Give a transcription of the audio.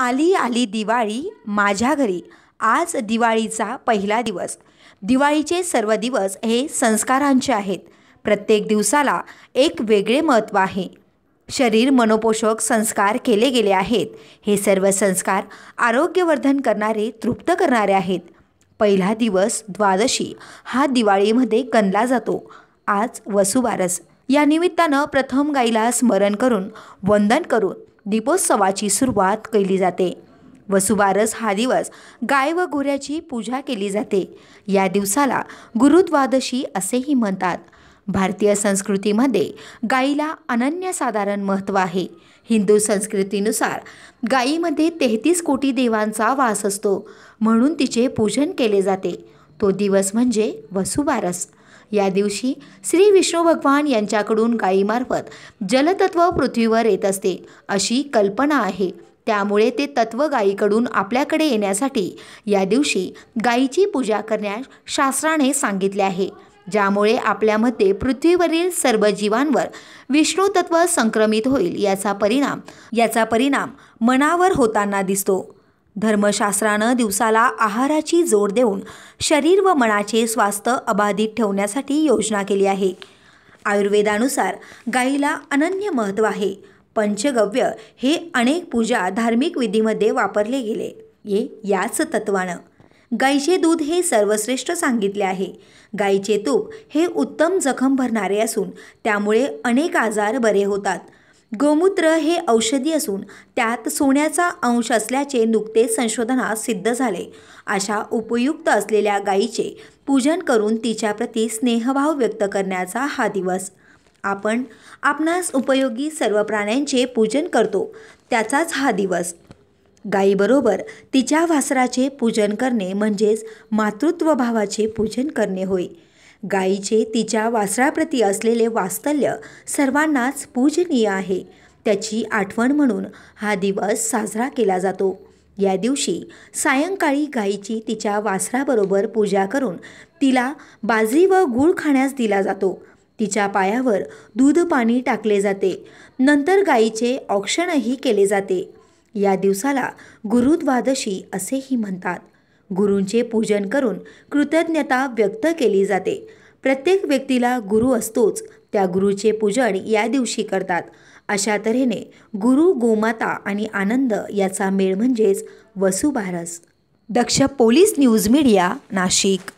आली आली दिवाळी माझ्या घरी आज दिवाळीचा पहिला दिवस दिवाळीचे सर्व दिवस हे संस्कारांचे आहेत प्रत्येक दिवसाला एक वेगळे महत्त्व आहे शरीर मनोपोषक संस्कार केले गेले आहेत हे सर्व संस्कार आरोग्यवर्धन करणारे तृप्त करणारे आहेत पहिला दिवस द्वादशी हा दिवाळीमध्ये गणला जातो आज वसुबारस या निमित्तानं प्रथम गाईला स्मरण करून वंदन करून दीपोत्सवाची सुरुवात केली जाते वसुबारस हा दिवस गाय व घोऱ्याची पूजा केली जाते या दिवसाला गुरुद्वादशी असेही म्हणतात भारतीय संस्कृतीमध्ये गायीला अनन्यसाधारण महत्त्व आहे हिंदू संस्कृतीनुसार गायीमध्ये तेहतीस कोटी देवांचा वास असतो म्हणून तिचे पूजन केले जाते तो दिवस म्हणजे वसुबारस या दिवशी श्री विष्णू भगवान यांच्याकडून गायीमार्फत जलतत्व पृथ्वीवर येत असते अशी कल्पना आहे त्यामुळे ते तत्व गायीकडून आपल्याकडे येण्यासाठी या दिवशी गायीची पूजा करण्यास शास्त्राने सांगितले आहे ज्यामुळे आपल्यामध्ये पृथ्वीवरील सर्व जीवांवर विष्णू तत्व संक्रमित होईल याचा परिणाम याचा परिणाम मनावर होताना दिसतो धर्मशास्त्रानं दिवसाला आहाराची जोड देऊन शरीर व मनाचे स्वास्थ्य अबाधित ठेवण्यासाठी योजना केली आहे आयुर्वेदानुसार गाईला अनन्य महत्त्व आहे पंचगव्य हे अनेक पूजा धार्मिक विधीमध्ये वापरले गेले ये याच तत्वानं गाईचे दूध हे सर्वश्रेष्ठ सांगितले आहे गाईचे तूप हे उत्तम जखम भरणारे असून त्यामुळे अनेक आजार बरे होतात गोमूत्र हे औषधी असून त्यात सोन्याचा अंश असल्याचे नुकते संशोधनात सिद्ध झाले अशा उपयुक्त असलेल्या गायीचे पूजन करून तिच्याप्रती स्नेहभाव व्यक्त करण्याचा हा दिवस आपण आपणास उपयोगी सर्व प्राण्यांचे पूजन करतो त्याचाच हा दिवस गायीबरोबर तिच्या वासराचे पूजन करणे म्हणजेच मातृत्वभावाचे पूजन करणे होय गायीचे तिच्या वासराप्रती असलेले वास्तल्य सर्वांनाच पूजनीय आहे त्याची आठवण म्हणून हा दिवस साजरा केला जातो या दिवशी सायंकाळी गायीची तिच्या वासराबरोबर पूजा करून तिला बाजरी व गूळ खाण्यास दिला जातो तिच्या पायावर दूध पाणी टाकले जाते नंतर गायीचे औक्षणही केले जाते या दिवसाला गुरुद्वादशी असेही म्हणतात गुरूंचे पूजन करून कृतज्ञता व्यक्त केली जाते प्रत्येक व्यक्तीला गुरु असतोच त्या गुरुचे पूजन या दिवशी करतात अशा तऱ्हेने गुरु गोमाता आणि आनंद याचा मेळ म्हणजेच Vasubaras Daksh police news media Nashik